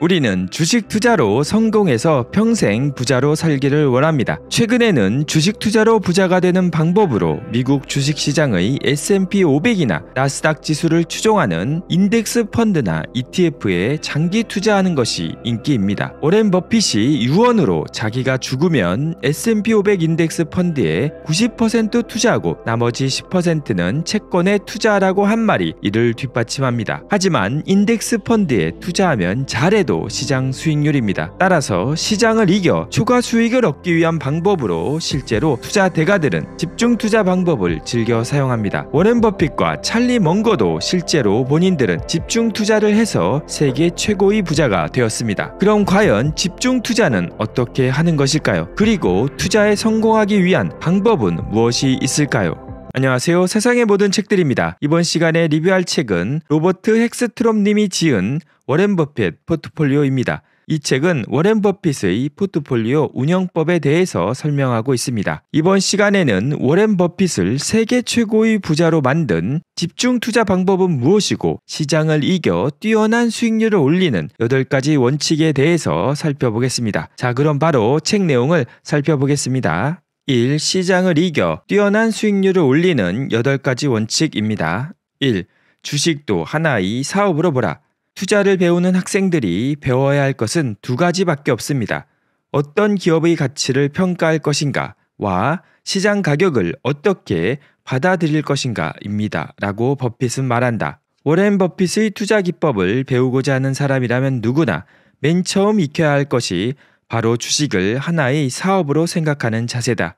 우리는 주식 투자로 성공해서 평생 부자로 살기를 원합니다. 최근에는 주식 투자로 부자가 되는 방법으로 미국 주식 시장의 S&P 500이나 나스닥 지수를 추종하는 인덱스 펀드나 ETF에 장기 투자하는 것이 인기입니다. 오렌 버핏이 유언으로 자기가 죽으면 S&P 500 인덱스 펀드에 90% 투자하고 나머지 10%는 채권에 투자하라고 한 말이 이를 뒷받침합니다. 하지만 인덱스 펀드에 투자하면 잘해 1도 시장 수익률입니다. 따라서 시장을 이겨 추가 수익을 얻기 위한 방법으로 실제로 투자 대가들은 집중 투자 방법을 즐겨 사용합니다. 워렌 버핏과 찰리 먼거도 실제로 본인들은 집중 투자를 해서 세계 최고의 부자가 되었습니다. 그럼 과연 집중 투자는 어떻게 하는 것일까요? 그리고 투자에 성공하기 위한 방법은 무엇이 있을까요? 안녕하세요. 세상의 모든 책들입니다. 이번 시간에 리뷰할 책은 로버트 헥스트롬 님이 지은 워렌 버핏 포트폴리오입니다. 이 책은 워렌 버핏의 포트폴리오 운영법에 대해서 설명하고 있습니다. 이번 시간에는 워렌 버핏을 세계 최고의 부자로 만든 집중 투자 방법은 무엇이고 시장을 이겨 뛰어난 수익률을 올리는 8가지 원칙에 대해서 살펴보겠습니다. 자, 그럼 바로 책 내용을 살펴보겠습니다. 1. 시장을 이겨 뛰어난 수익률을 올리는 8가지 원칙입니다. 1. 주식도 하나의 사업으로 보라. 투자를 배우는 학생들이 배워야 할 것은 두 가지밖에 없습니다. 어떤 기업의 가치를 평가할 것인가 와 시장 가격을 어떻게 받아들일 것인가입니다. 라고 버핏은 말한다. 워렌 버핏의 투자 기법을 배우고자 하는 사람이라면 누구나 맨 처음 익혀야 할 것이 바로 주식을 하나의 사업으로 생각하는 자세다.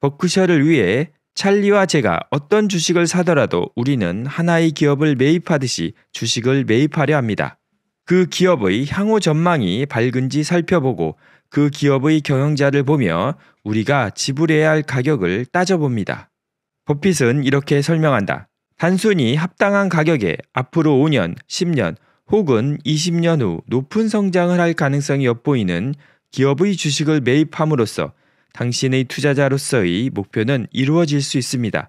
버크셔를 위해 찰리와 제가 어떤 주식을 사더라도 우리는 하나의 기업을 매입하듯이 주식을 매입하려 합니다. 그 기업의 향후 전망이 밝은지 살펴보고 그 기업의 경영자를 보며 우리가 지불해야 할 가격을 따져봅니다. 버핏은 이렇게 설명한다. 단순히 합당한 가격에 앞으로 5년, 10년 혹은 20년 후 높은 성장을 할 가능성이 엿보이는 기업의 주식을 매입함으로써 당신의 투자자로서의 목표는 이루어질 수 있습니다.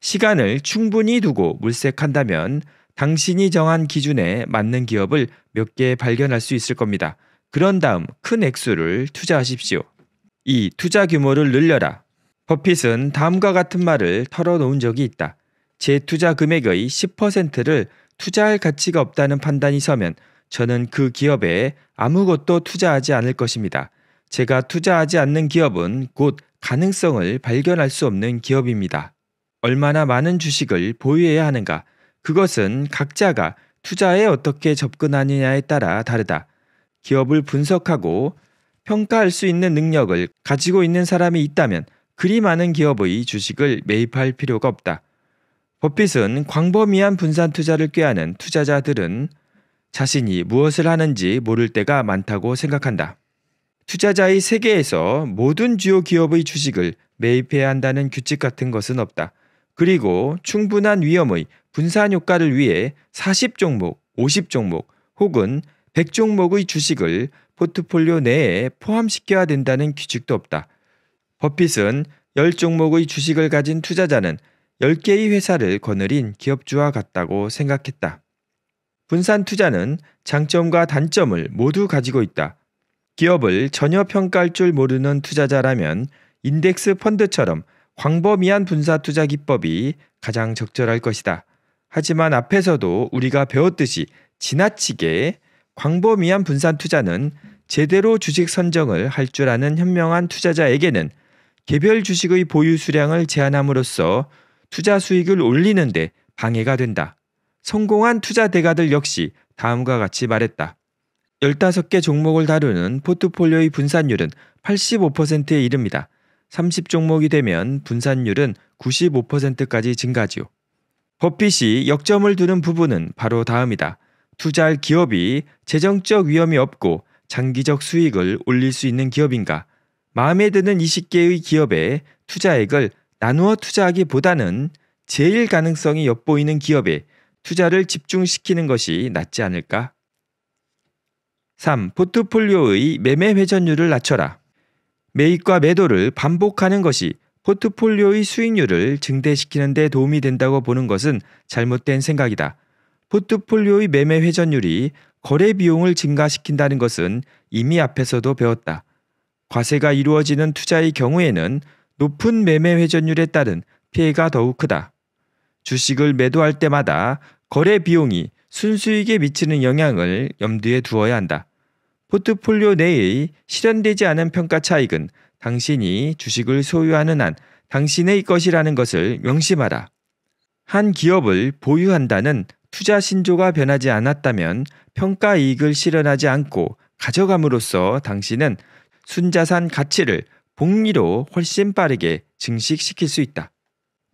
시간을 충분히 두고 물색한다면 당신이 정한 기준에 맞는 기업을 몇 개 발견할 수 있을 겁니다. 그런 다음 큰 액수를 투자하십시오. 이 투자 규모를 늘려라. 버핏은 다음과 같은 말을 털어놓은 적이 있다. 제 투자 금액의 10%를 투자할 가치가 없다는 판단이 서면 저는 그 기업에 아무것도 투자하지 않을 것입니다. 제가 투자하지 않는 기업은 곧 가능성을 발견할 수 없는 기업입니다. 얼마나 많은 주식을 보유해야 하는가? 그것은 각자가 투자에 어떻게 접근하느냐에 따라 다르다. 기업을 분석하고 평가할 수 있는 능력을 가지고 있는 사람이 있다면 그리 많은 기업의 주식을 매입할 필요가 없다. 버핏은 광범위한 분산 투자를 꾀하는 투자자들은 자신이 무엇을 하는지 모를 때가 많다고 생각한다. 투자자의 세계에서 모든 주요 기업의 주식을 매입해야 한다는 규칙 같은 것은 없다. 그리고 충분한 위험의 분산 효과를 위해 40종목, 50종목 혹은 100종목의 주식을 포트폴리오 내에 포함시켜야 된다는 규칙도 없다. 버핏은 10종목의 주식을 가진 투자자는 10개의 회사를 거느린 기업주와 같다고 생각했다. 분산 투자는 장점과 단점을 모두 가지고 있다. 기업을 전혀 평가할 줄 모르는 투자자라면 인덱스 펀드처럼 광범위한 분사 투자 기법이 가장 적절할 것이다. 하지만 앞에서도 우리가 배웠듯이 지나치게 광범위한 분산 투자는 제대로 주식 선정을 할 줄 아는 현명한 투자자에게는 개별 주식의 보유 수량을 제한함으로써 투자 수익을 올리는데 방해가 된다. 성공한 투자 대가들 역시 다음과 같이 말했다. 15개 종목을 다루는 포트폴리오의 분산율은 85%에 이릅니다. 30종목이 되면 분산율은 95%까지 증가지요. 버핏이 역점을 두는 부분은 바로 다음이다. 투자할 기업이 재정적 위험이 없고 장기적 수익을 올릴 수 있는 기업인가? 마음에 드는 20개의 기업에 투자액을 나누어 투자하기보다는 제일 가능성이 엿보이는 기업에 투자를 집중시키는 것이 낫지 않을까? 3. 포트폴리오의 매매 회전율을 낮춰라. 매입과 매도를 반복하는 것이 포트폴리오의 수익률을 증대시키는 데 도움이 된다고 보는 것은 잘못된 생각이다. 포트폴리오의 매매 회전율이 거래 비용을 증가시킨다는 것은 이미 앞에서도 배웠다. 과세가 이루어지는 투자의 경우에는 높은 매매 회전율에 따른 피해가 더욱 크다. 주식을 매도할 때마다 거래 비용이 순수익에 미치는 영향을 염두에 두어야 한다. 포트폴리오 내의 실현되지 않은 평가 차익은 당신이 주식을 소유하는 한 당신의 것이라는 것을 명심하라. 한 기업을 보유한다는 투자 신조가 변하지 않았다면 평가 이익을 실현하지 않고 가져감으로써 당신은 순자산 가치를 복리로 훨씬 빠르게 증식시킬 수 있다.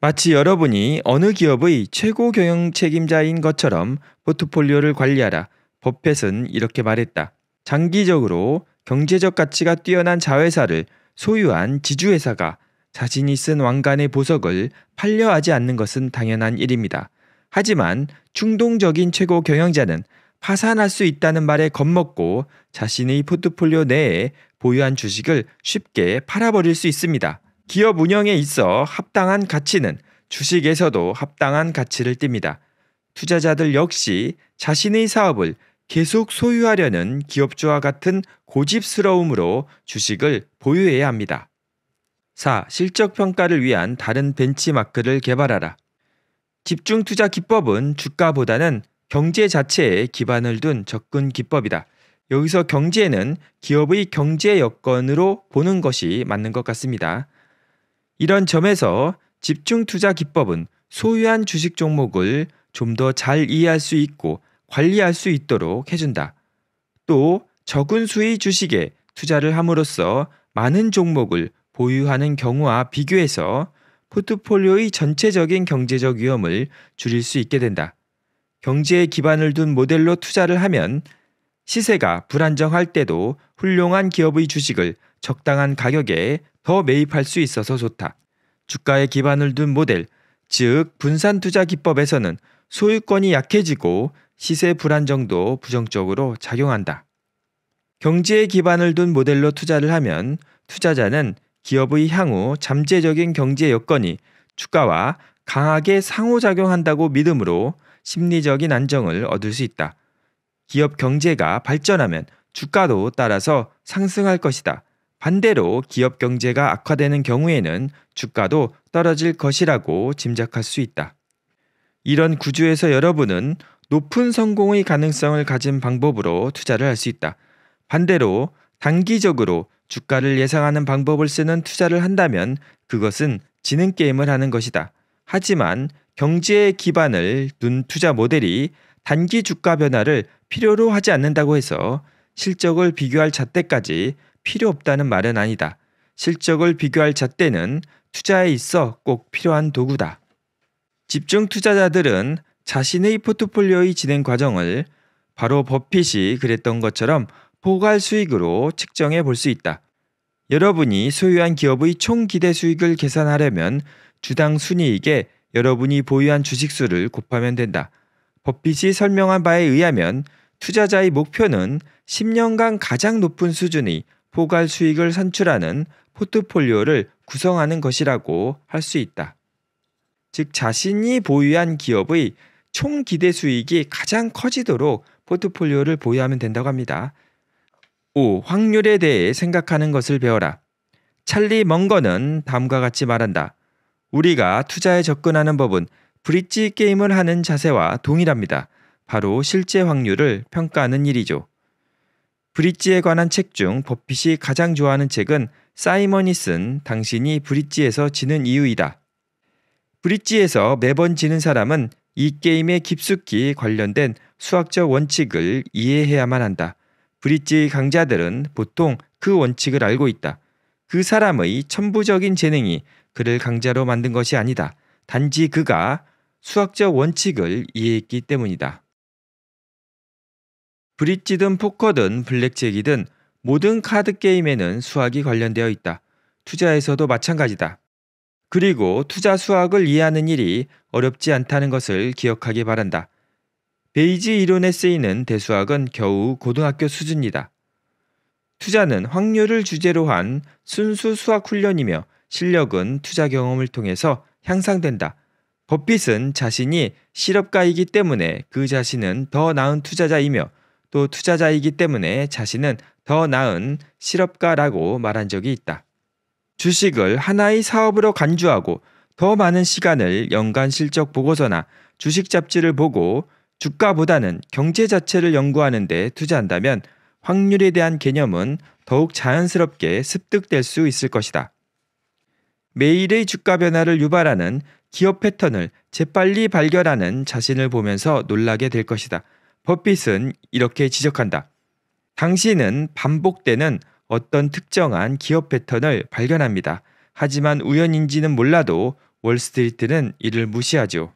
마치 여러분이 어느 기업의 최고 경영 책임자인 것처럼 포트폴리오를 관리하라. 버펫은 이렇게 말했다. 장기적으로 경제적 가치가 뛰어난 자회사를 소유한 지주회사가 자신이 쓴 왕관의 보석을 팔려 하지 않는 것은 당연한 일입니다. 하지만 충동적인 최고 경영자는 파산할 수 있다는 말에 겁먹고 자신의 포트폴리오 내에 보유한 주식을 쉽게 팔아버릴 수 있습니다. 기업 운영에 있어 합당한 가치는 주식에서도 합당한 가치를 띱니다. 투자자들 역시 자신의 사업을 계속 소유하려는 기업주와 같은 고집스러움으로 주식을 보유해야 합니다. 4. 실적 평가를 위한 다른 벤치마크를 개발하라. 집중 투자 기법은 주가보다는 경제 자체에 기반을 둔 접근 기법이다. 여기서 경제는 기업의 경제 여건으로 보는 것이 맞는 것 같습니다. 이런 점에서 집중 투자 기법은 소유한 주식 종목을 좀 더 잘 이해할 수 있고 관리할 수 있도록 해준다. 또 적은 수의 주식에 투자를 함으로써 많은 종목을 보유하는 경우와 비교해서 포트폴리오의 전체적인 경제적 위험을 줄일 수 있게 된다. 경제에 기반을 둔 모델로 투자를 하면 시세가 불안정할 때도 훌륭한 기업의 주식을 적당한 가격에 더 매입할 수 있어서 좋다. 주가에 기반을 둔 모델, 즉 분산 투자 기법에서는 소유권이 약해지고 시세 불안정도 부정적으로 작용한다. 경제에 기반을 둔 모델로 투자를 하면 투자자는 기업의 향후 잠재적인 경제 여건이 주가와 강하게 상호작용한다고 믿음으로 심리적인 안정을 얻을 수 있다. 기업 경제가 발전하면 주가도 따라서 상승할 것이다. 반대로 기업 경제가 악화되는 경우에는 주가도 떨어질 것이라고 짐작할 수 있다. 이런 구조에서 여러분은 높은 성공의 가능성을 가진 방법으로 투자를 할 수 있다. 반대로 단기적으로 주가를 예상하는 방법을 쓰는 투자를 한다면 그것은 지능 게임을 하는 것이다. 하지만 경제의 기반을 둔 투자 모델이 단기 주가 변화를 필요로 하지 않는다고 해서 실적을 비교할 잣대까지 필요 없다는 말은 아니다. 실적을 비교할 잣대는 투자에 있어 꼭 필요한 도구다. 집중 투자자들은 자신의 포트폴리오의 진행 과정을 바로 버핏이 그랬던 것처럼 포괄 수익으로 측정해 볼 수 있다. 여러분이 소유한 기업의 총 기대 수익을 계산하려면 주당 순이익에 여러분이 보유한 주식 수를 곱하면 된다. 버핏이 설명한 바에 의하면 투자자의 목표는 10년간 가장 높은 수준의 포괄 수익을 산출하는 포트폴리오를 구성하는 것이라고 할 수 있다. 즉 자신이 보유한 기업의 총 기대 수익이 가장 커지도록 포트폴리오를 보유하면 된다고 합니다. 5. 확률에 대해 생각하는 것을 배워라. 찰리 먼거는 다음과 같이 말한다. 우리가 투자에 접근하는 법은 브릿지 게임을 하는 자세와 동일합니다. 바로 실제 확률을 평가하는 일이죠. 브릿지에 관한 책 중 버핏이 가장 좋아하는 책은 사이먼이 쓴 당신이 브릿지에서 지는 이유이다. 브릿지에서 매번 지는 사람은 이 게임에 깊숙이 관련된 수학적 원칙을 이해해야만 한다. 브릿지 강자들은 보통 그 원칙을 알고 있다. 그 사람의 천부적인 재능이 그를 강자로 만든 것이 아니다. 단지 그가 수학적 원칙을 이해했기 때문이다. 브릿지든 포커든 블랙잭이든 모든 카드 게임에는 수학이 관련되어 있다. 투자에서도 마찬가지다. 그리고 투자 수학을 이해하는 일이 어렵지 않다는 것을 기억하기 바란다. 베이지 이론에 쓰이는 대수학은 겨우 고등학교 수준이다. 투자는 확률을 주제로 한 순수 수학 훈련이며 실력은 투자 경험을 통해서 향상된다. 버핏은 자신이 실업가이기 때문에 그 자신은 더 나은 투자자이며 또 투자자이기 때문에 자신은 더 나은 실업가라고 말한 적이 있다. 주식을 하나의 사업으로 간주하고 더 많은 시간을 연간 실적 보고서나 주식 잡지를 보고 주가보다는 경제 자체를 연구하는 데 투자한다면 확률에 대한 개념은 더욱 자연스럽게 습득될 수 있을 것이다. 매일의 주가 변화를 유발하는 기업 패턴을 재빨리 발견하는 자신을 보면서 놀라게 될 것이다. 버핏은 이렇게 지적한다. 당신은 반복되는 어떤 특정한 기업 패턴을 발견합니다. 하지만 우연인지는 몰라도 월스트리트는 이를 무시하죠.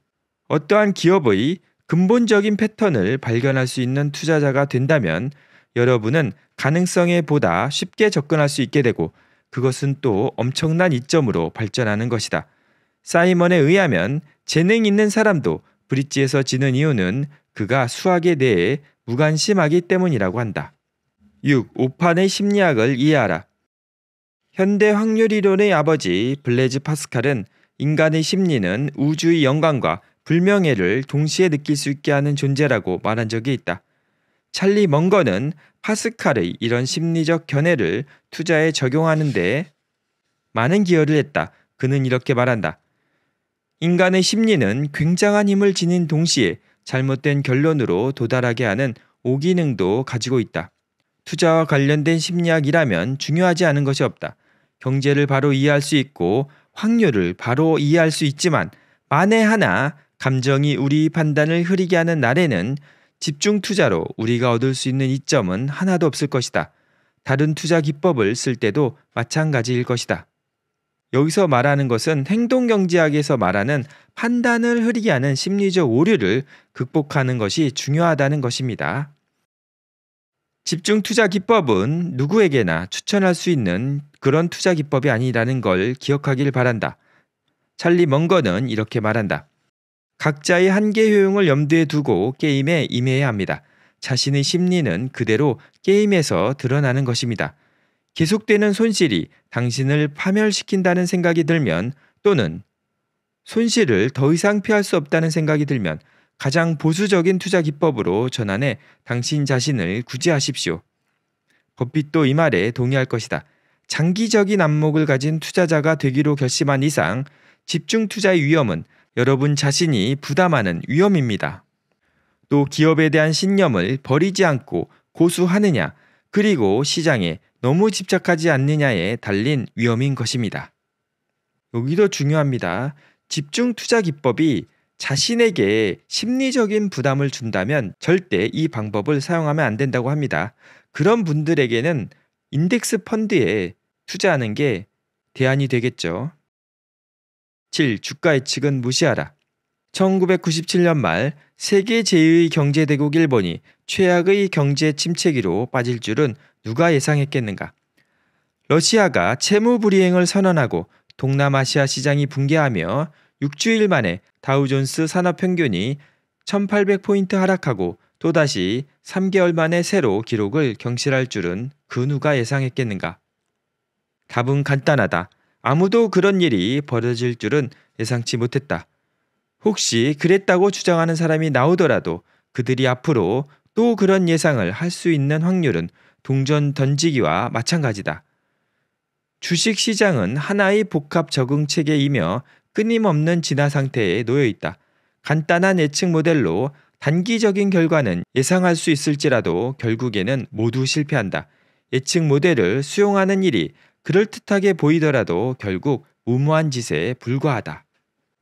어떠한 기업의 근본적인 패턴을 발견할 수 있는 투자자가 된다면 여러분은 가능성에 보다 쉽게 접근할 수 있게 되고 그것은 또 엄청난 이점으로 발전하는 것이다. 사이먼에 의하면 재능 있는 사람도 브릿지에서 지는 이유는 그가 수학에 대해 무관심하기 때문이라고 한다. 6. 오판의 심리학을 이해하라. 현대 확률이론의 아버지 블레즈 파스칼은 인간의 심리는 우주의 영광과 불명예를 동시에 느낄 수 있게 하는 존재라고 말한 적이 있다. 찰리 먼거는 파스칼의 이런 심리적 견해를 투자에 적용하는데 많은 기여를 했다. 그는 이렇게 말한다. 인간의 심리는 굉장한 힘을 지닌 동시에 잘못된 결론으로 도달하게 하는 오기능도 가지고 있다. 투자와 관련된 심리학이라면 중요하지 않은 것이 없다. 경제를 바로 이해할 수 있고 확률을 바로 이해할 수 있지만 만에 하나 감정이 우리 판단을 흐리게 하는 날에는 집중 투자로 우리가 얻을 수 있는 이점은 하나도 없을 것이다. 다른 투자 기법을 쓸 때도 마찬가지일 것이다. 여기서 말하는 것은 행동 경제학에서 말하는 판단을 흐리게 하는 심리적 오류를 극복하는 것이 중요하다는 것입니다. 집중 투자 기법은 누구에게나 추천할 수 있는 그런 투자 기법이 아니라는 걸 기억하길 바란다. 찰리 먼거는 이렇게 말한다. 각자의 한계 효용을 염두에 두고 게임에 임해야 합니다. 자신의 심리는 그대로 게임에서 드러나는 것입니다. 계속되는 손실이 당신을 파멸시킨다는 생각이 들면 또는 손실을 더 이상 피할 수 없다는 생각이 들면 가장 보수적인 투자 기법으로 전환해 당신 자신을 구제하십시오. 버핏도 이 말에 동의할 것이다. 장기적인 안목을 가진 투자자가 되기로 결심한 이상 집중 투자의 위험은 여러분 자신이 부담하는 위험입니다. 또 기업에 대한 신념을 버리지 않고 고수하느냐, 그리고 시장에 너무 집착하지 않느냐에 달린 위험인 것입니다. 여기도 중요합니다. 집중 투자 기법이 자신에게 심리적인 부담을 준다면 절대 이 방법을 사용하면 안 된다고 합니다. 그런 분들에게는 인덱스 펀드에 투자하는 게 대안이 되겠죠. 7. 주가 예측은 무시하라. 1997년 말 세계 제2의 경제대국 일본이 최악의 경제 침체기로 빠질 줄은 누가 예상했겠는가? 러시아가 채무 불이행을 선언하고 동남아시아 시장이 붕괴하며 6주일 만에 다우존스 산업 평균이 1800포인트 하락하고 또다시 3개월 만에 새로 기록을 경실할 줄은 그 누가 예상했겠는가? 답은 간단하다. 아무도 그런 일이 벌어질 줄은 예상치 못했다. 혹시 그랬다고 주장하는 사람이 나오더라도 그들이 앞으로 또 그런 예상을 할 수 있는 확률은 동전 던지기와 마찬가지다. 주식 시장은 하나의 복합 적응 체계이며 끊임없는 진화 상태에 놓여 있다. 간단한 예측 모델로 단기적인 결과는 예상할 수 있을지라도 결국에는 모두 실패한다. 예측 모델을 수용하는 일이 그럴듯하게 보이더라도 결국 무모한 짓에 불과하다.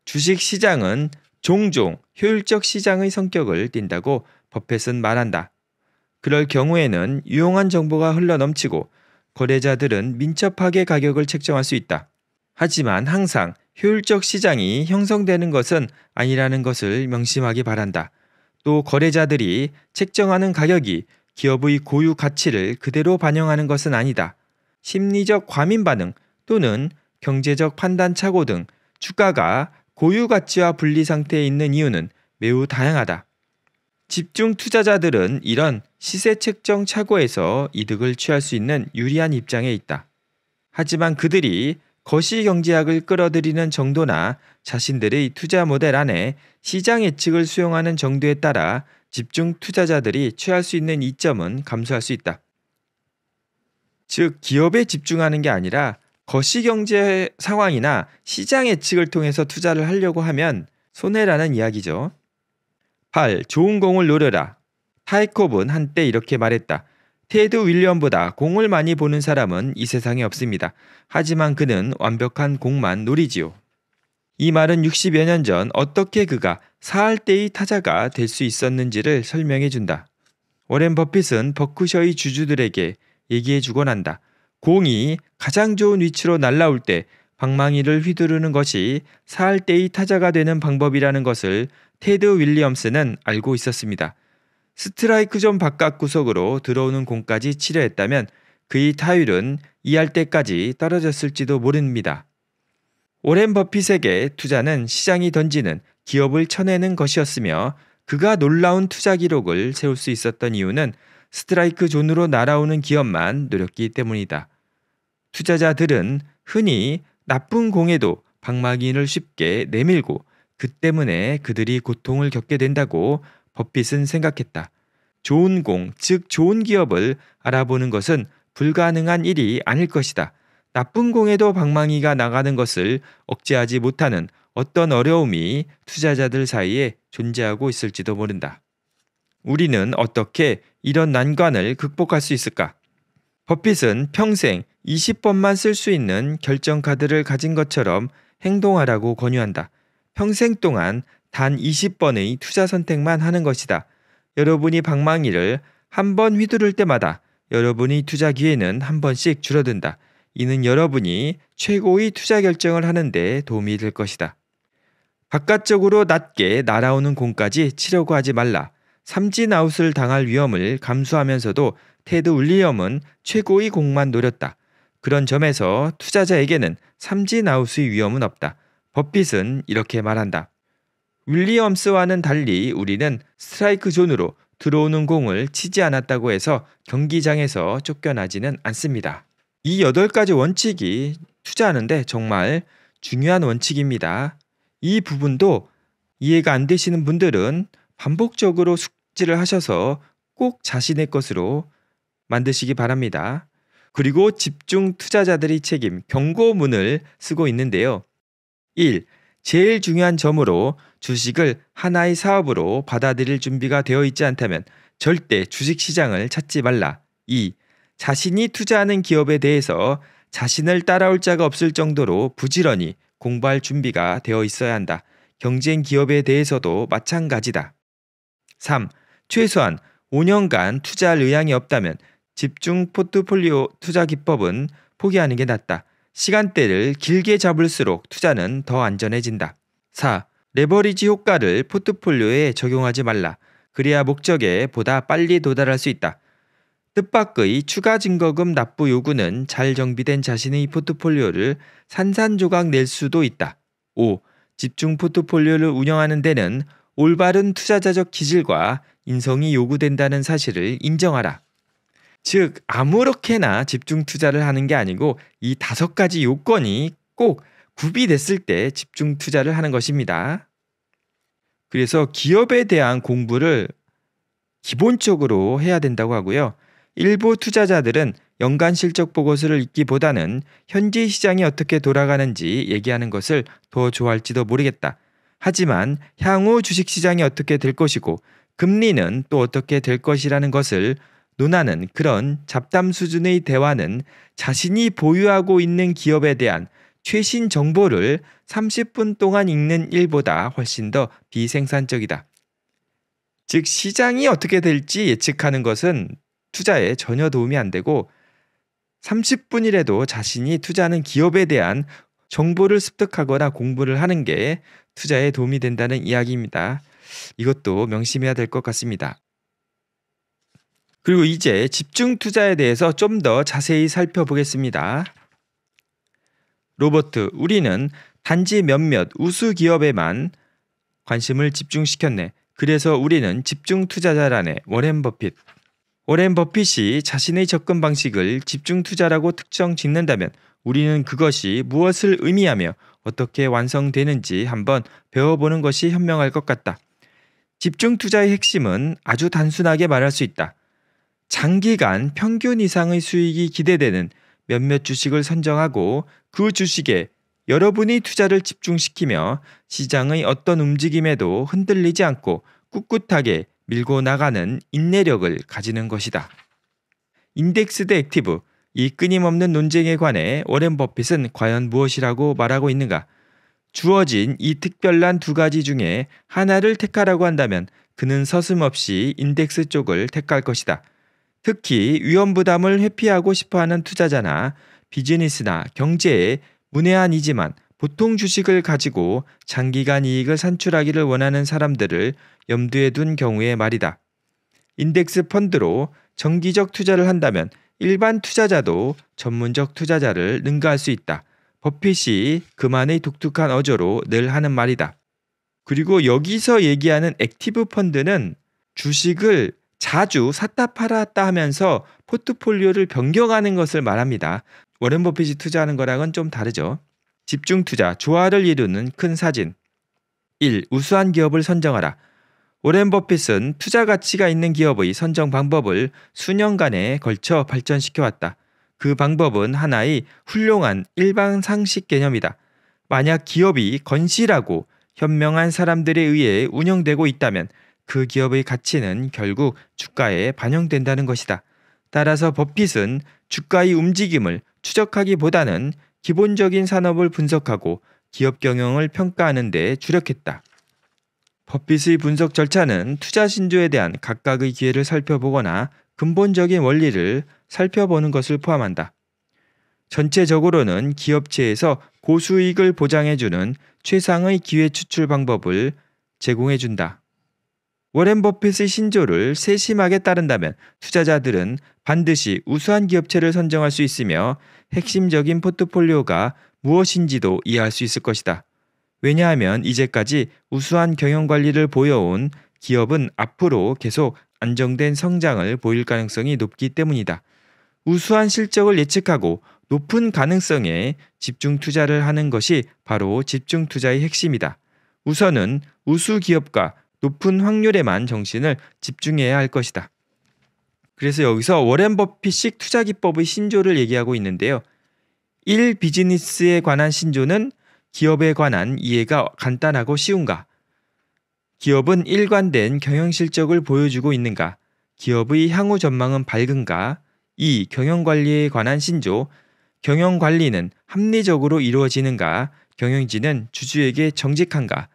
주식 시장은 종종 효율적 시장의 성격을 띈다고 버펫은 말한다. 그럴 경우에는 유용한 정보가 흘러넘치고 거래자들은 민첩하게 가격을 책정할 수 있다. 하지만 항상 효율적 시장이 형성되는 것은 아니라는 것을 명심하기 바란다. 또 거래자들이 책정하는 가격이 기업의 고유 가치를 그대로 반영하는 것은 아니다. 심리적 과민 반응 또는 경제적 판단 착오 등 주가가 고유 가치와 분리 상태에 있는 이유는 매우 다양하다. 집중 투자자들은 이런 시세 책정 착오에서 이득을 취할 수 있는 유리한 입장에 있다. 하지만 그들이 거시 경제학을 끌어들이는 정도나 자신들의 투자 모델 안에 시장 예측을 수용하는 정도에 따라 집중 투자자들이 취할 수 있는 이점은 감소할 수 있다. 즉, 기업에 집중하는 게 아니라 거시 경제 상황이나 시장 예측을 통해서 투자를 하려고 하면 손해라는 이야기죠. 8. 좋은 공을 노려라. 타이콥은 한때 이렇게 말했다. 테드 윌리엄보다 공을 많이 보는 사람은 이 세상에 없습니다. 하지만 그는 완벽한 공만 노리지요. 이 말은 60여 년 전 어떻게 그가 사할 때의 타자가 될 수 있었는지를 설명해 준다. 워렌 버핏은 버크셔의 주주들에게 얘기해 주곤 한다. 공이 가장 좋은 위치로 날라올 때 방망이를 휘두르는 것이 사할 때의 타자가 되는 방법이라는 것을 테드 윌리엄스는 알고 있었습니다. 스트라이크 존 바깥 구석으로 들어오는 공까지 치려 했다면 그의 타율은 이할 때까지 떨어졌을지도 모릅니다. 오랜 버핏에게 투자는 시장이 던지는 기업을 쳐내는 것이었으며 그가 놀라운 투자 기록을 세울 수 있었던 이유는 스트라이크 존으로 날아오는 기업만 노렸기 때문이다. 투자자들은 흔히 나쁜 공에도 방망이를 쉽게 내밀고 그 때문에 그들이 고통을 겪게 된다고 버핏은 생각했다. 좋은 공, 즉 좋은 기업을 알아보는 것은 불가능한 일이 아닐 것이다. 나쁜 공에도 방망이가 나가는 것을 억제하지 못하는 어떤 어려움이 투자자들 사이에 존재하고 있을지도 모른다. 우리는 어떻게 이런 난관을 극복할 수 있을까? 버핏은 평생 20번만 쓸 수 있는 결정 카드를 가진 것처럼 행동하라고 권유한다. 평생 동안 단 20번의 투자 선택만 하는 것이다. 여러분이 방망이를 한 번 휘두를 때마다 여러분이 투자 기회는 한 번씩 줄어든다. 이는 여러분이 최고의 투자 결정을 하는데 도움이 될 것이다. 바깥쪽으로 낮게 날아오는 공까지 치려고 하지 말라. 삼진 아웃을 당할 위험을 감수하면서도 테드 윌리엄은 최고의 공만 노렸다. 그런 점에서 투자자에게는 삼진 아웃의 위험은 없다. 버핏은 이렇게 말한다. 윌리엄스와는 달리 우리는 스트라이크 존으로 들어오는 공을 치지 않았다고 해서 경기장에서 쫓겨나지는 않습니다. 이 8가지 원칙이 투자하는데 정말 중요한 원칙입니다. 이 부분도 이해가 안 되시는 분들은 반복적으로 숙지를 하셔서 꼭 자신의 것으로 만드시기 바랍니다. 그리고 집중 투자자들이 책임 경고문을 쓰고 있는데요. 1. 제일 중요한 점으로 주식을 하나의 사업으로 받아들일 준비가 되어 있지 않다면 절대 주식 시장을 찾지 말라. 2. 자신이 투자하는 기업에 대해서 자신을 따라올 자가 없을 정도로 부지런히 공부할 준비가 되어 있어야 한다. 경쟁 기업에 대해서도 마찬가지다. 3. 최소한 5년간 투자할 의향이 없다면 집중 포트폴리오 투자 기법은 포기하는 게 낫다. 시간대를 길게 잡을수록 투자는 더 안전해진다. 4. 레버리지 효과를 포트폴리오에 적용하지 말라. 그래야 목적에 보다 빨리 도달할 수 있다. 뜻밖의 추가 증거금 납부 요구는 잘 정비된 자신의 포트폴리오를 산산조각 낼 수도 있다. 5. 집중 포트폴리오를 운영하는 데는 올바른 투자자적 기질과 인성이 요구된다는 사실을 인정하라. 즉 아무렇게나 집중 투자를 하는 게 아니고 이 다섯 가지 요건이 꼭 구비됐을 때 집중 투자를 하는 것입니다. 그래서 기업에 대한 공부를 기본적으로 해야 된다고 하고요. 일부 투자자들은 연간 실적 보고서를 읽기보다는 현재 시장이 어떻게 돌아가는지 얘기하는 것을 더 좋아할지도 모르겠다. 하지만 향후 주식 시장이 어떻게 될 것이고 금리는 또 어떻게 될 것이라는 것을 누나는 그런 잡담 수준의 대화는 자신이 보유하고 있는 기업에 대한 최신 정보를 30분 동안 읽는 일보다 훨씬 더 비생산적이다. 즉, 시장이 어떻게 될지 예측하는 것은 투자에 전혀 도움이 안 되고 30분이라도 자신이 투자하는 기업에 대한 정보를 습득하거나 공부를 하는 게 투자에 도움이 된다는 이야기입니다. 이것도 명심해야 될 것 같습니다. 그리고 이제 집중 투자에 대해서 좀 더 자세히 살펴보겠습니다. 로버트, 우리는 단지 몇몇 우수 기업에만 관심을 집중시켰네. 그래서 우리는 집중 투자자라네. 워렌 버핏. 워렌 버핏이 자신의 접근 방식을 집중 투자라고 특정 짓는다면 우리는 그것이 무엇을 의미하며 어떻게 완성되는지 한번 배워보는 것이 현명할 것 같다. 집중 투자의 핵심은 아주 단순하게 말할 수 있다. 장기간 평균 이상의 수익이 기대되는 몇몇 주식을 선정하고 그 주식에 여러분이 투자를 집중시키며 시장의 어떤 움직임에도 흔들리지 않고 꿋꿋하게 밀고 나가는 인내력을 가지는 것이다. 인덱스 대 액티브, 이 끊임없는 논쟁에 관해 워렌 버핏은 과연 무엇이라고 말하고 있는가? 주어진 이 특별한 두 가지 중에 하나를 택하라고 한다면 그는 서슴없이 인덱스 쪽을 택할 것이다. 특히 위험 부담을 회피하고 싶어하는 투자자나 비즈니스나 경제에 문외한이지만 보통 주식을 가지고 장기간 이익을 산출하기를 원하는 사람들을 염두에 둔 경우에 말이다. 인덱스 펀드로 정기적 투자를 한다면 일반 투자자도 전문적 투자자를 능가할 수 있다. 버핏이 그만의 독특한 어조로 늘 하는 말이다. 그리고 여기서 얘기하는 액티브 펀드는 주식을 자주 샀다 팔았다 하면서 포트폴리오를 변경하는 것을 말합니다. 워렌 버핏이 투자하는 거랑은 좀 다르죠. 집중 투자, 조화를 이루는 큰 사진. 1. 우수한 기업을 선정하라. 워렌 버핏은 투자 가치가 있는 기업의 선정 방법을 수년간에 걸쳐 발전시켜 왔다. 그 방법은 하나의 훌륭한 일반 상식 개념이다. 만약 기업이 건실하고 현명한 사람들에 의해 운영되고 있다면 그 기업의 가치는 결국 주가에 반영된다는 것이다. 따라서 버핏은 주가의 움직임을 추적하기보다는 기본적인 산업을 분석하고 기업 경영을 평가하는 데 주력했다. 버핏의 분석 절차는 투자 신조에 대한 각각의 기회를 살펴보거나 근본적인 원리를 살펴보는 것을 포함한다. 전체적으로는 기업체에서 고수익을 보장해주는 최상의 기회 추출 방법을 제공해준다. 워렌 버핏의 신조를 세심하게 따른다면 투자자들은 반드시 우수한 기업체를 선정할 수 있으며 핵심적인 포트폴리오가 무엇인지도 이해할 수 있을 것이다. 왜냐하면 이제까지 우수한 경영 관리를 보여온 기업은 앞으로 계속 안정된 성장을 보일 가능성이 높기 때문이다. 우수한 실적을 예측하고 높은 가능성에 집중 투자를 하는 것이 바로 집중 투자의 핵심이다. 우선은 우수 기업과 높은 확률에만 정신을 집중해야 할 것이다. 그래서 여기서 워렌 버핏식 투자 기법의 신조를 얘기하고 있는데요. 1. 비즈니스에 관한 신조는 기업에 관한 이해가 간단하고 쉬운가? 기업은 일관된 경영 실적을 보여주고 있는가? 기업의 향후 전망은 밝은가? 2. 경영 관리에 관한 신조. 경영 관리는 합리적으로 이루어지는가? 경영진은 주주에게 정직한가?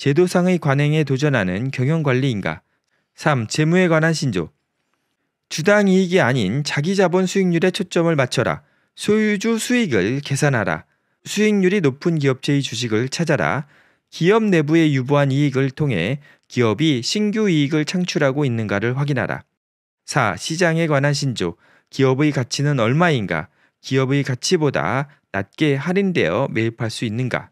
제도상의 관행에 도전하는 경영관리인가 3. 재무에 관한 신조 주당 이익이 아닌 자기 자본 수익률에 초점을 맞춰라. 소유주 수익을 계산하라. 수익률이 높은 기업체의 주식을 찾아라. 기업 내부의 유보한 이익을 통해 기업이 신규 이익을 창출하고 있는가를 확인하라. 4. 시장에 관한 신조. 기업의 가치는 얼마인가? 기업의 가치보다 낮게 할인되어 매입할 수 있는가?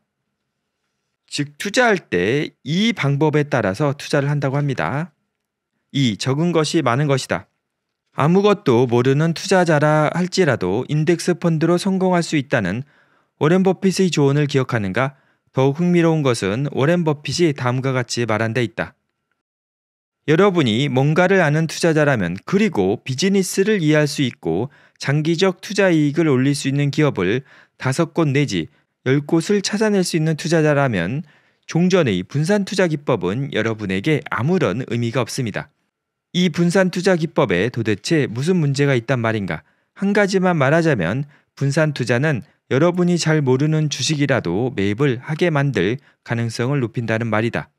즉 투자할 때 이 방법에 따라서 투자를 한다고 합니다. 2. 적은 것이 많은 것이다. 아무것도 모르는 투자자라 할지라도 인덱스 펀드로 성공할 수 있다는 워렌 버핏의 조언을 기억하는가 더욱 흥미로운 것은 워렌 버핏이 다음과 같이 말한 데 있다. 여러분이 뭔가를 아는 투자자라면 그리고 비즈니스를 이해할 수 있고 장기적 투자 이익을 올릴 수 있는 기업을 다섯 곳 내지 10곳을 찾아낼 수 있는 투자자라면 종전의 분산 투자 기법은 여러분에게 아무런 의미가 없습니다. 이 분산 투자 기법에 도대체 무슨 문제가 있단 말인가? 한 가지만 말하자면 분산 투자는 여러분이 잘 모르는 주식이라도 매입을 하게 만들 가능성을 높인다는 말이다.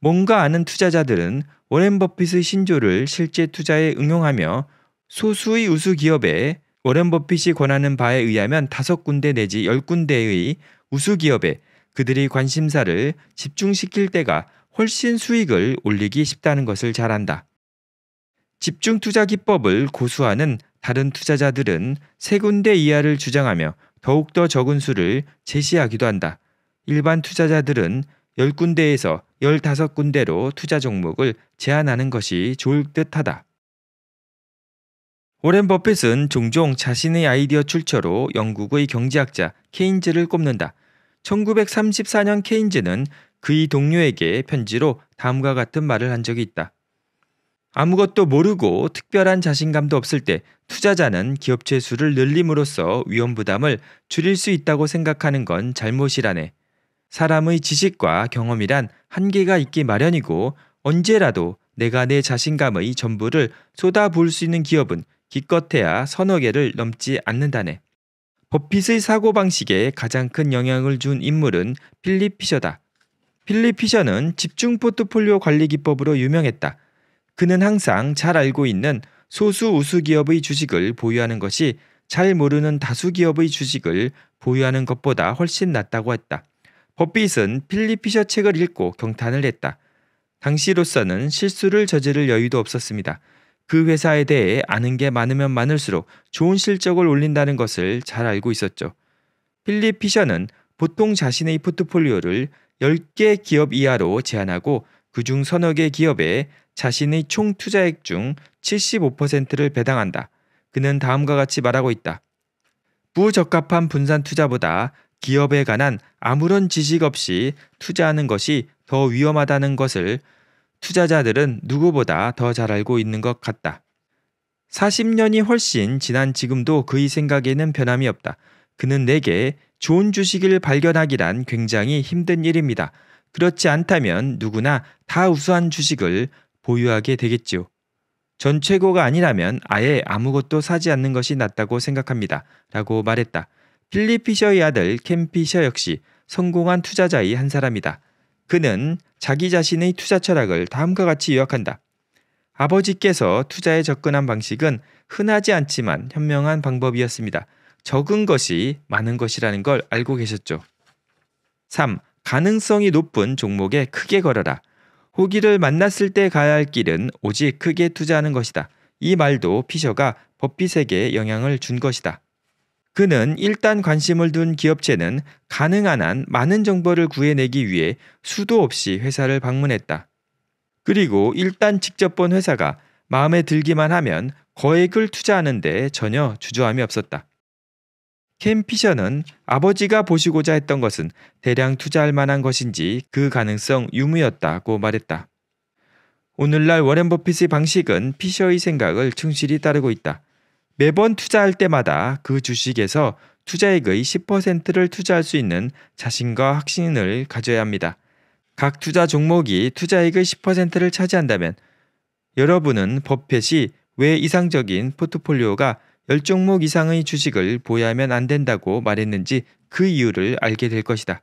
뭔가 아는 투자자들은 워렌 버핏의 신조를 실제 투자에 응용하며 소수의 우수 기업에 워런 버핏이 권하는 바에 의하면 다섯 군데 내지 열 군데의 우수 기업에 그들이 관심사를 집중시킬 때가 훨씬 수익을 올리기 쉽다는 것을 잘 안다. 집중 투자 기법을 고수하는 다른 투자자들은 세 군데 이하를 주장하며 더욱더 적은 수를 제시하기도 한다. 일반 투자자들은 10군데에서 15군데로 투자 종목을 제한하는 것이 좋을 듯 하다. 오렌 버핏은 종종 자신의 아이디어 출처로 영국의 경제학자 케인즈를 꼽는다. 1934년 케인즈는 그의 동료에게 편지로 다음과 같은 말을 한 적이 있다. 아무것도 모르고 특별한 자신감도 없을 때 투자자는 기업체 수를 늘림으로써 위험 부담을 줄일 수 있다고 생각하는 건 잘못이라네. 사람의 지식과 경험이란 한계가 있기 마련이고 언제라도 내가 내 자신감의 전부를 쏟아부을 수 있는 기업은 기껏해야 서너 개를 넘지 않는다네. 버핏의 사고방식에 가장 큰 영향을 준 인물은 필립 피셔다. 필립 피셔는 집중 포트폴리오 관리 기법으로 유명했다. 그는 항상 잘 알고 있는 소수 우수 기업의 주식을 보유하는 것이 잘 모르는 다수 기업의 주식을 보유하는 것보다 훨씬 낫다고 했다. 버핏은 필립 피셔 책을 읽고 경탄을 했다. 당시로서는 실수를 저지를 여유도 없었습니다. 그 회사에 대해 아는 게 많으면 많을수록 좋은 실적을 올린다는 것을 잘 알고 있었죠. 필립 피셔는 보통 자신의 포트폴리오를 10개 기업 이하로 제한하고 그 중 서너 개 기업에 자신의 총 투자액 중 75%를 배당한다. 그는 다음과 같이 말하고 있다. 부적합한 분산 투자보다 기업에 관한 아무런 지식 없이 투자하는 것이 더 위험하다는 것을 투자자들은 누구보다 더 잘 알고 있는 것 같다. 40년이 훨씬 지난 지금도 그의 생각에는 변함이 없다. 그는 내게 좋은 주식을 발견하기란 굉장히 힘든 일입니다. 그렇지 않다면 누구나 다 우수한 주식을 보유하게 되겠지요. 전 최고가 아니라면 아예 아무것도 사지 않는 것이 낫다고 생각합니다. 라고 말했다. 필리 피셔의 아들 캠 피셔 역시 성공한 투자자의 한 사람이다. 그는 자기 자신의 투자 철학을 다음과 같이 요약한다. 아버지께서 투자에 접근한 방식은 흔하지 않지만 현명한 방법이었습니다. 적은 것이 많은 것이라는 걸 알고 계셨죠. 3. 가능성이 높은 종목에 크게 걸어라. 호기를 만났을 때 가야 할 길은 오직 크게 투자하는 것이다. 이 말도 피셔가 버핏에게 영향을 준 것이다. 그는 일단 관심을 둔 기업체는 가능한 한 많은 정보를 구해내기 위해 수도 없이 회사를 방문했다. 그리고 일단 직접 본 회사가 마음에 들기만 하면 거액을 투자하는데 전혀 주저함이 없었다. 캠 피셔는 아버지가 보시고자 했던 것은 대량 투자할 만한 것인지 그 가능성 유무였다고 말했다. 오늘날 워렌 버핏의 방식은 피셔의 생각을 충실히 따르고 있다. 매번 투자할 때마다 그 주식에서 투자액의 10%를 투자할 수 있는 자신과 확신을 가져야 합니다. 각 투자 종목이 투자액의 10%를 차지한다면 여러분은 버펫이왜 이상적인 포트폴리오가 10종목 이상의 주식을 보유하면 안 된다고 말했는지 그 이유를 알게 될 것이다.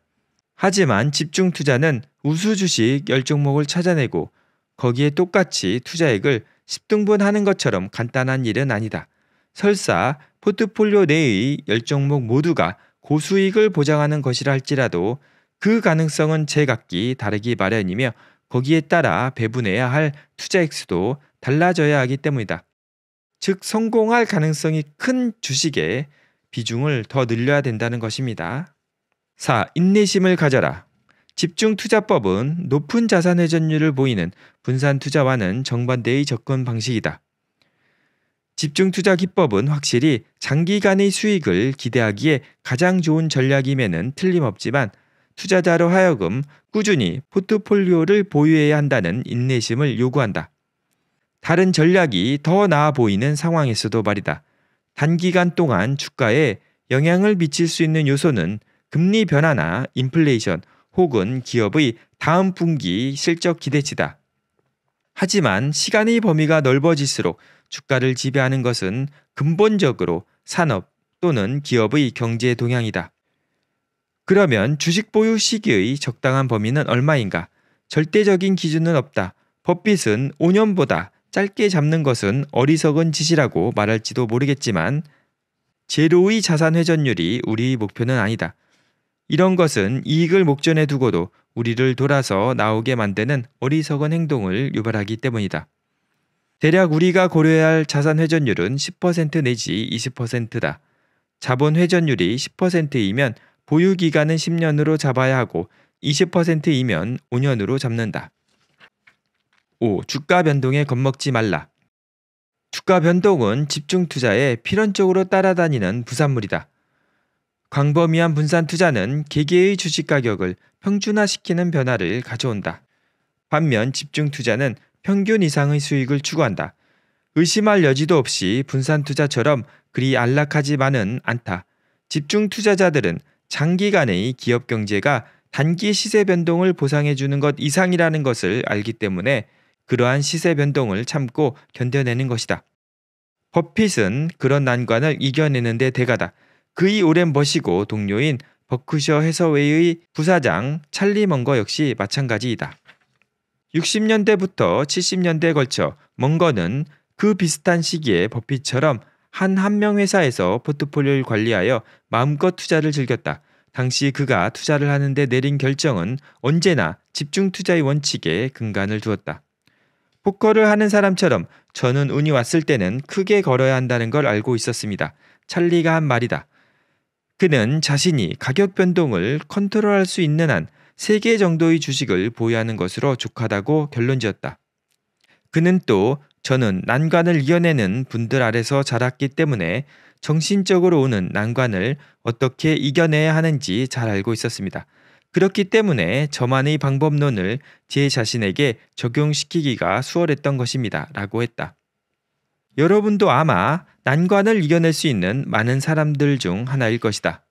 하지만 집중 투자는 우수 주식 10종목을 찾아내고 거기에 똑같이 투자액을 10등분 하는 것처럼 간단한 일은 아니다. 설사 포트폴리오 내의 열 종목 모두가 고수익을 보장하는 것이라 할지라도 그 가능성은 제각기 다르기 마련이며 거기에 따라 배분해야 할 투자 액수도 달라져야 하기 때문이다. 즉 성공할 가능성이 큰 주식에 비중을 더 늘려야 된다는 것입니다. 4. 인내심을 가져라. 집중 투자법은 높은 자산 회전율을 보이는 분산 투자와는 정반대의 접근 방식이다. 집중 투자 기법은 확실히 장기간의 수익을 기대하기에 가장 좋은 전략임에는 틀림없지만 투자자로 하여금 꾸준히 포트폴리오를 보유해야 한다는 인내심을 요구한다. 다른 전략이 더 나아 보이는 상황에서도 말이다. 단기간 동안 주가에 영향을 미칠 수 있는 요소는 금리 변화나 인플레이션 혹은 기업의 다음 분기 실적 기대치다. 하지만 시간의 범위가 넓어질수록 주가를 지배하는 것은 근본적으로 산업 또는 기업의 경제 동향이다. 그러면 주식 보유 시기의 적당한 범위는 얼마인가? 절대적인 기준은 없다. 법빛은 5년보다 짧게 잡는 것은 어리석은 짓이라고 말할지도 모르겠지만 제로의 자산 회전율이 우리 목표는 아니다. 이런 것은 이익을 목전에 두고도 우리를 돌아서 나오게 만드는 어리석은 행동을 유발하기 때문이다. 대략 우리가 고려해야 할 자산 회전율은 10% 내지 20%다. 자본 회전율이 10%이면 보유 기간은 10년으로 잡아야 하고 20%이면 5년으로 잡는다. 5. 주가 변동에 겁먹지 말라. 주가 변동은 집중 투자에 필연적으로 따라다니는 부산물이다. 광범위한 분산 투자는 개개의 주식 가격을 평준화시키는 변화를 가져온다. 반면 집중 투자는 평균 이상의 수익을 추구한다. 의심할 여지도 없이 분산 투자처럼 그리 안락하지만은 않다. 집중 투자자들은 장기간의 기업 경제가 단기 시세 변동을 보상해 주는 것 이상이라는 것을 알기 때문에 그러한 시세 변동을 참고 견뎌내는 것이다. 버핏은 그런 난관을 이겨내는 데 대가다. 그의 오랜 버시고 동료인 버크셔 해서웨이의 부사장 찰리 먼거 역시 마찬가지이다. 60년대부터 70년대에 걸쳐 멍건은 그 비슷한 시기에 버핏처럼 한 한 명 회사에서 포트폴리오를 관리하여 마음껏 투자를 즐겼다. 당시 그가 투자를 하는데 내린 결정은 언제나 집중 투자의 원칙에 근간을 두었다. 포커를 하는 사람처럼 저는 운이 왔을 때는 크게 걸어야 한다는 걸 알고 있었습니다. 찰리가 한 말이다. 그는 자신이 가격 변동을 컨트롤할 수 있는 한 세개 정도의 주식을 보유하는 것으로 족하다고 결론 지었다. 그는 또 저는 난관을 이겨내는 분들 아래서 자랐기 때문에 정신적으로 오는 난관을 어떻게 이겨내야 하는지 잘 알고 있었습니다. 그렇기 때문에 저만의 방법론을 제 자신에게 적용시키기가 수월했던 것입니다. 라고 했다. 여러분도 아마 난관을 이겨낼 수 있는 많은 사람들 중 하나일 것이다.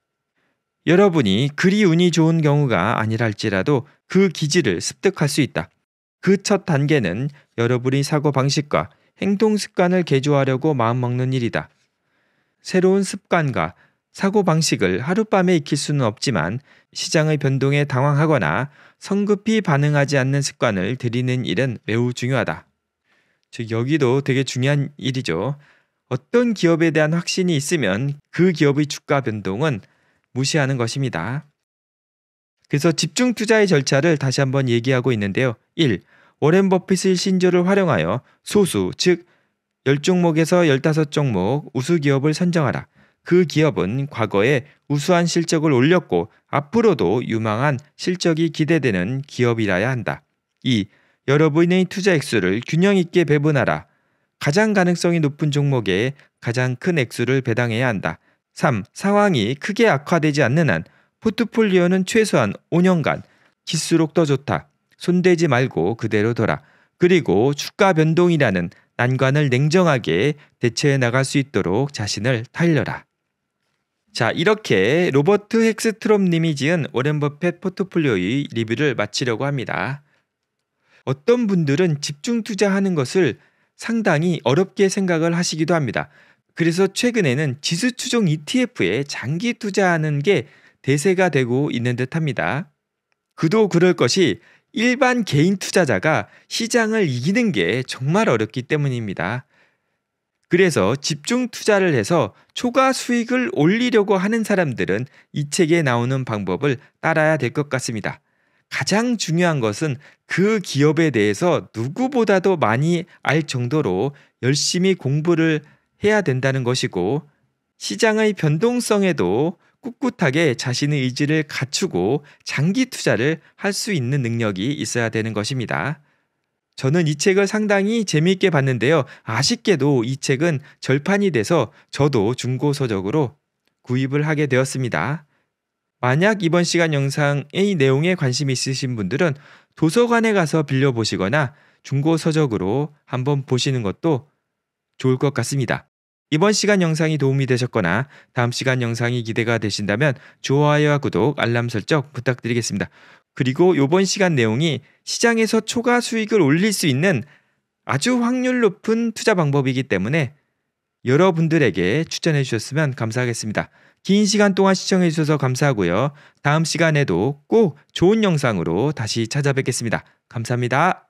여러분이 그리 운이 좋은 경우가 아니랄지라도 그 기질을 습득할 수 있다. 그 첫 단계는 여러분이 사고 방식과 행동 습관을 개조하려고 마음먹는 일이다. 새로운 습관과 사고 방식을 하룻밤에 익힐 수는 없지만 시장의 변동에 당황하거나 성급히 반응하지 않는 습관을 들이는 일은 매우 중요하다. 즉 여기도 되게 중요한 일이죠. 어떤 기업에 대한 확신이 있으면 그 기업의 주가 변동은 무시하는 것입니다. 그래서 집중 투자의 절차를 다시 한번 얘기하고 있는데요. 1. 워렌 버핏의 신조를 활용하여 소수, 즉 10종목에서 15종목 우수 기업을 선정하라. 그 기업은 과거에 우수한 실적을 올렸고 앞으로도 유망한 실적이 기대되는 기업이라야 한다. 2. 여러분의 투자 액수를 균형 있게 배분하라. 가장 가능성이 높은 종목에 가장 큰 액수를 배당해야 한다. 3. 상황이 크게 악화되지 않는 한 포트폴리오는 최소한 5년간 기수록 더 좋다. 손대지 말고 그대로 둬라. 그리고 주가 변동이라는 난관을 냉정하게 대처해 나갈 수 있도록 자신을 타일러라. 자, 이렇게 로버트 헥스트롬 님이 지은 워렌 버펫 포트폴리오의 리뷰를 마치려고 합니다. 어떤 분들은 집중 투자하는 것을 상당히 어렵게 생각을 하시기도 합니다. 그래서 최근에는 지수 추종 ETF에 장기 투자하는 게 대세가 되고 있는 듯 합니다. 그도 그럴 것이 일반 개인 투자자가 시장을 이기는 게 정말 어렵기 때문입니다. 그래서 집중 투자를 해서 초과 수익을 올리려고 하는 사람들은 이 책에 나오는 방법을 따라야 될 것 같습니다. 가장 중요한 것은 그 기업에 대해서 누구보다도 많이 알 정도로 열심히 공부를 해야 된다는 것이고 시장의 변동성에도 꿋꿋하게 자신의 의지를 갖추고 장기 투자를 할 수 있는 능력이 있어야 되는 것입니다. 저는 이 책을 상당히 재미있게 봤는데요. 아쉽게도 이 책은 절판이 돼서 저도 중고서적으로 구입을 하게 되었습니다. 만약 이번 시간 영상의 내용에 관심 있으신 분들은 도서관에 가서 빌려보시거나 중고서적으로 한번 보시는 것도 좋을 것 같습니다. 이번 시간 영상이 도움이 되셨거나 다음 시간 영상이 기대가 되신다면 좋아요와 구독, 알람 설정 부탁드리겠습니다. 그리고 이번 시간 내용이 시장에서 초과 수익을 올릴 수 있는 아주 확률 높은 투자 방법이기 때문에 여러분들에게 추천해 주셨으면 감사하겠습니다. 긴 시간 동안 시청해 주셔서 감사하고요. 다음 시간에도 꼭 좋은 영상으로 다시 찾아뵙겠습니다. 감사합니다.